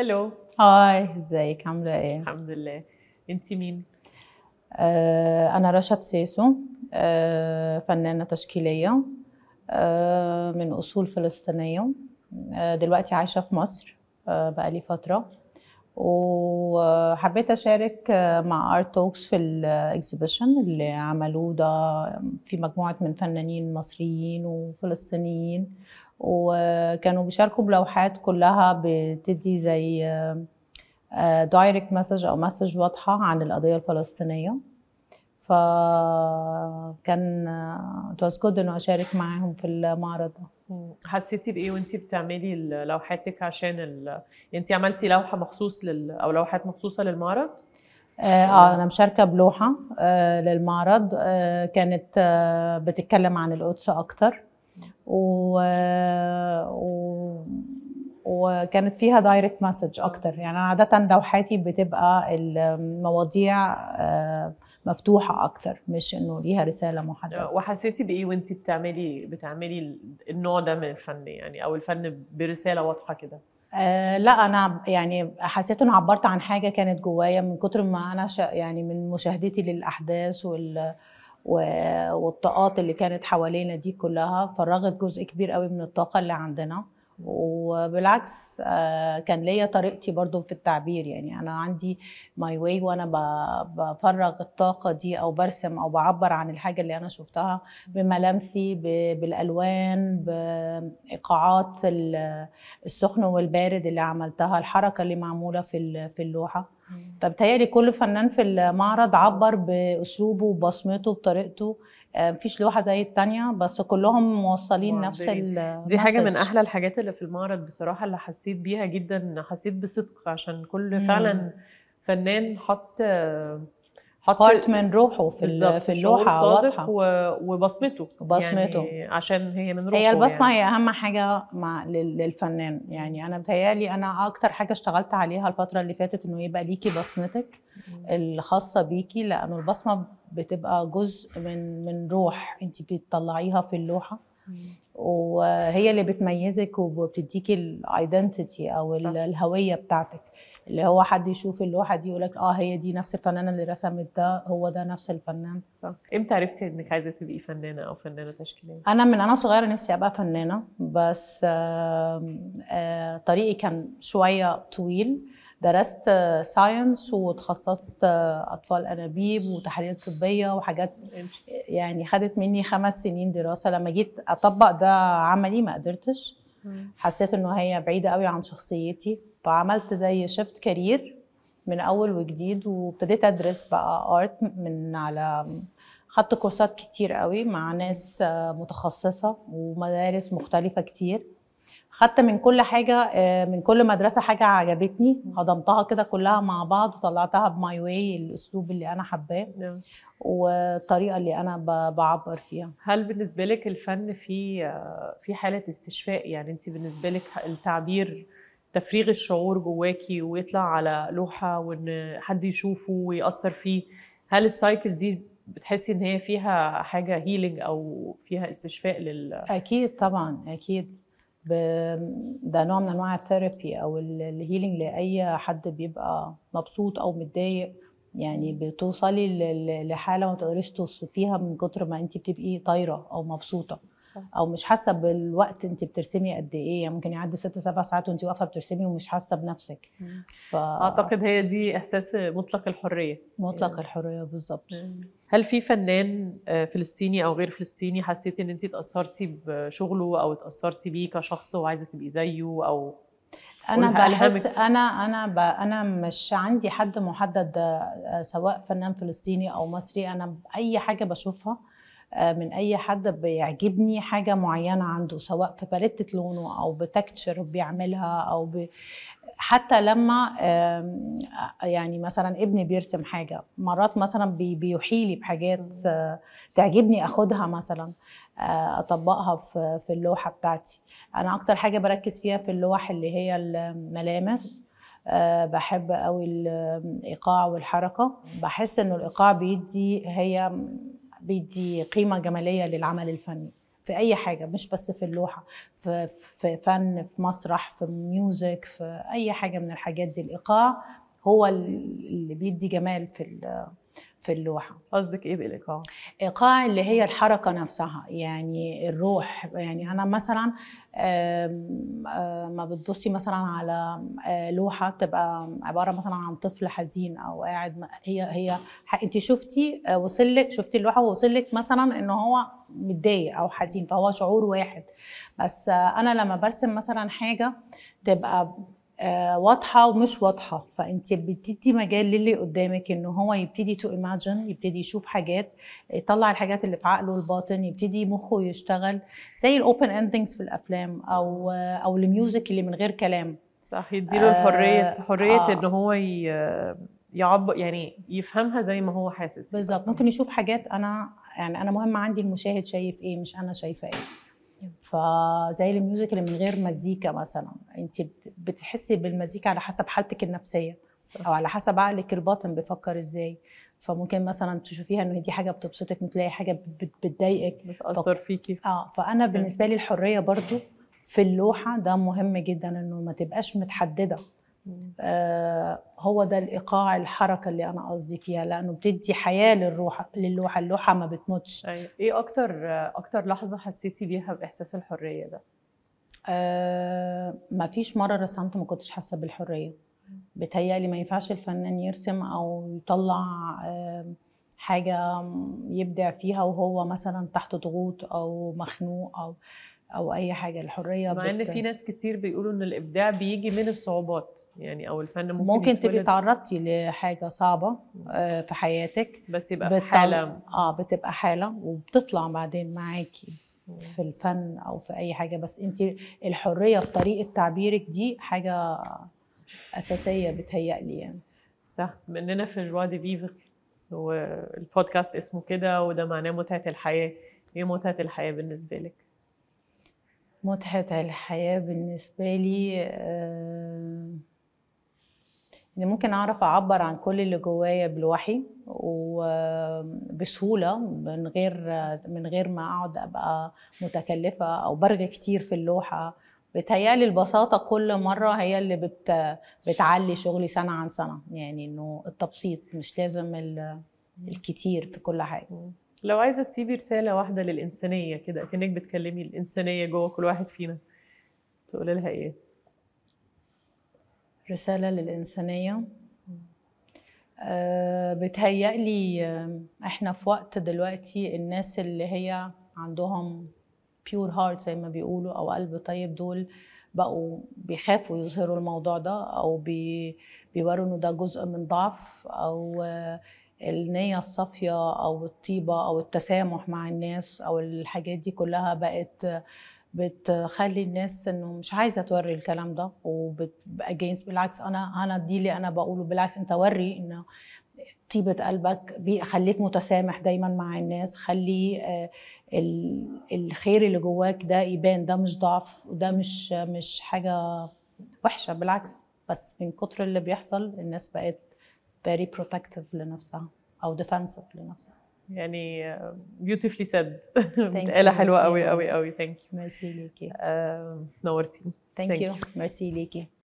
هلو هاي ازيك عامله ايه الحمد لله انت مين آه انا رشا بسيسو آه فنانه تشكيليه آه من اصول فلسطينيه آه، دلوقتي عايشه في مصر آه، بقالي فتره وحبيت اشارك آه، مع ارت توكس في الاكزيبيشن اللي عملوه ده في مجموعه من فنانين مصريين وفلسطينيين وكانوا بيشاركوا بلوحات كلها بتدي زي دايركت آه، مسج آه، او مسج واضحه عن القضيه الفلسطينيه فكان آه، it جود انه اشارك معاهم في المعرض ده حسيتي بايه وانت بتعملي لوحاتك عشان ال... انت عملتي لوحه مخصوص لل... او لوحات مخصوصه للمعرض آه, آه أنا مشاركة بلوحة آه للمعرض آه كانت آه بتتكلم عن القدس أكتر و... و... وكانت فيها دايركت مسج اكتر يعني انا عاده لوحاتي بتبقى المواضيع آه، مفتوحه اكتر مش انه ليها رساله محدده وحسيتي بايه وانت بتعملي بتعملي النوع ده من الفن يعني او الفن برساله واضحه كده أه لا انا يعني حسيت اني عبرت عن حاجه كانت جوايا من كتر ما انا يعني من مشاهدتي للاحداث وال والطاقات اللي كانت حوالينا دي كلها فرغت جزء كبير قوي من الطاقه اللي عندنا وبالعكس آه، كان ليا طريقتي برضو في التعبير يعني انا عندي ماي واي وانا بفرغ الطاقه دي او برسم او بعبر عن الحاجه اللي انا شفتها بملامسي بالالوان بايقاعات السخن والبارد اللي عملتها الحركه اللي معموله في في اللوحه فبتهيألي كل فنان في المعرض عبر باسلوبه وبصمته بطريقته آه، مفيش لوحه زي الثانيه بس كلهم موصلين نفس ال دي حاجه من احلى الحاجات اللي في المعرض بصراحه اللي حسيت بيها جدا حسيت بصدق عشان كل فعلا فنان حط حط من روحه في في اللوحه صادق وبصمته وبصمته يعني عشان هي من روحه هي يعني. البصمه يعني. هي اهم حاجه مع للفنان يعني انا بتهيالي انا اكتر حاجه اشتغلت عليها الفتره اللي فاتت انه يبقى ليكي بصمتك الخاصه بيكي لانه البصمه بتبقى جزء من من روح انت بتطلعيها في اللوحه وهي اللي بتميزك وبتديكي الايدنتيتي او صح. الهويه بتاعتك اللي هو حد يشوف اللوحه دي يقول لك اه هي دي نفس الفنانه اللي رسمت ده هو ده نفس الفنان صح امتى عرفتي انك عايزه تبقي فنانه او فنانه تشكيليه انا من انا صغيره نفسي ابقى فنانه بس آآ آآ آه، طريقي كان شويه طويل درست ساينس وتخصصت اطفال انابيب وتحاليل طبيه وحاجات يعني خدت مني خمس سنين دراسه لما جيت اطبق ده عملي ما قدرتش حسيت انه هي بعيده قوي عن شخصيتي فعملت زي شيفت كارير من اول وجديد وابتديت ادرس بقى ارت من على خدت كورسات كتير قوي مع ناس متخصصه ومدارس مختلفه كتير خدت من كل حاجه آه، من كل مدرسه حاجه عجبتني هضمتها كده كلها مع بعض وطلعتها بماي واي الاسلوب اللي انا حباه نعم. والطريقه اللي انا بعبر فيها هل بالنسبه لك الفن في آه، في حاله استشفاء يعني انت بالنسبه لك التعبير تفريغ الشعور جواكي ويطلع على لوحه وان حد يشوفه ويأثر فيه هل السايكل دي بتحسي ان هي فيها حاجه هيلينج او فيها استشفاء لل اكيد طبعا اكيد ده نوع من انواع الثيرابي او الهيلينج لاي حد بيبقى مبسوط او متضايق يعني بتوصلي لحاله ما تقدريش توصفيها من كتر ما انت بتبقي طايره او مبسوطه صح. او مش حاسه بالوقت انت بترسمي قد ايه يعني ممكن يعدي ست سبع ساعات وانت واقفه بترسمي ومش حاسه بنفسك ف... اعتقد هي دي احساس مطلق الحريه مطلق يعني. الحريه بالظبط هل في فنان آه، فلسطيني او غير فلسطيني حسيتي ان انت اتاثرتي بشغله او اتاثرتي بيه كشخص وعايزه تبقي زيه او انا بحس انا انا ب... انا مش عندي حد محدد آه، سواء فنان فلسطيني او مصري انا اي حاجه بشوفها آه، من اي حد بيعجبني حاجه معينه عنده سواء في باليتة لونه او بتكتشر بيعملها او ب... حتى لما يعني مثلا ابني بيرسم حاجه مرات مثلا بيحيلي بحاجات تعجبني اخدها مثلا آه، اطبقها في في اللوحه بتاعتي انا اكتر حاجه بركز فيها في اللوح اللي هي الملامس آه، بحب قوي الايقاع والحركه بحس انه الايقاع بيدي هي بيدي قيمه جماليه للعمل الفني في اي حاجه مش بس في اللوحه في, في فن في مسرح في ميوزك في اي حاجه من الحاجات دي الايقاع هو اللي بيدي جمال في في اللوحة قصدك إيه بالإيقاع؟ إيقاع اللي هي الحركة نفسها يعني الروح يعني أنا مثلا ما بتبصي مثلا على آه، لوحة تبقى عبارة مثلا عن طفل حزين أو قاعد هي هي أنت شفتي آه، وصل لك شفتي اللوحة ووصل لك مثلا إن هو متضايق أو حزين فهو شعور واحد بس آه، أنا لما برسم مثلا حاجة تبقى آه، واضحه ومش واضحه فانت بتدي مجال للي قدامك ان هو يبتدي تو ايماجن يبتدي يشوف حاجات يطلع الحاجات اللي في عقله الباطن يبتدي مخه يشتغل زي الاوبن اندنجز في الافلام او آه، او الميوزك اللي من غير كلام صح يديله آه الحريه حريه آه ان هو يعبر يعني يفهمها زي ما هو حاسس بالظبط ممكن يشوف حاجات انا يعني انا مهم عندي المشاهد شايف ايه مش انا شايفه ايه فزي الميوزك اللي من غير مزيكا مثلا انت بتحسي بالمزيكا على حسب حالتك النفسيه صح. او على حسب عقلك الباطن بيفكر ازاي فممكن مثلا تشوفيها ان دي حاجه بتبسطك متلاقي حاجه بتضايقك بتاثر طب... فيكي اه فانا بالنسبه لي الحريه برضو في اللوحه ده مهم جدا انه ما تبقاش متحدده آه، هو ده الايقاع الحركه اللي انا قصدي فيها لانه بتدي حياه للروح للوحه اللوحه ما بتموتش أيوة. ايه اكتر اكتر لحظه حسيتي بيها باحساس الحريه ده آه ما فيش مره رسمت ما كنتش حاسه بالحريه بتهيألي ما ينفعش الفنان يرسم او يطلع آه حاجه يبدع فيها وهو مثلا تحت ضغوط او مخنوق او او اي حاجه الحريه مع ان في ناس كتير بيقولوا ان الابداع بيجي من الصعوبات يعني او الفن ممكن ممكن تبقي تعرضتي لحاجه صعبه آه، في حياتك بس يبقى بتطل... في حاله اه بتبقى حاله وبتطلع بعدين معاكي في الفن او في اي حاجه بس انت الحريه في طريقه تعبيرك دي حاجه اساسيه بتهيألي يعني صح مننا في جوا دي فيفر والبودكاست اسمه كده وده معناه متعه الحياه ايه متعه الحياه بالنسبه لك متعة الحياة بالنسبة لي اني آه، يعني ممكن أعرف أعبر عن كل اللي جوايا بالوحي وبسهولة من غير من غير ما أقعد أبقى متكلفة أو برغي كتير في اللوحة بتهيألي البساطة كل مرة هي اللي بت بتعلي شغلي سنة عن سنة يعني إنه التبسيط مش لازم الكتير في كل حاجة لو عايزه تسيبي رساله واحده للانسانيه كده كانك بتكلمي الانسانيه جوه كل واحد فينا تقولي لها ايه رساله للانسانيه آه، بتهيألي آه، احنا في وقت دلوقتي الناس اللي هي عندهم بيور هارت زي ما بيقولوا او قلب طيب دول بقوا بيخافوا يظهروا الموضوع ده او بيوروا انه ده جزء من ضعف او آه، النية الصافية أو الطيبة أو التسامح مع الناس أو الحاجات دي كلها بقت بتخلي الناس انه مش عايزه توري الكلام ده وبتبقى جينس بالعكس انا انا دي اللي انا بقوله بالعكس انت وري انه طيبة قلبك خليك متسامح دايما مع الناس خلي آه، الخير اللي جواك ده يبان ده مش ضعف وده مش مش حاجة وحشة بالعكس بس من كتر اللي بيحصل الناس بقت very protective لنفسها او ديفنسيف لنفسك يعني بيوتيفلي سيد متقاله حلوه قوي قوي قوي ثانك يو ميرسي ليكي نورتي ثانك يو ميرسي ليكي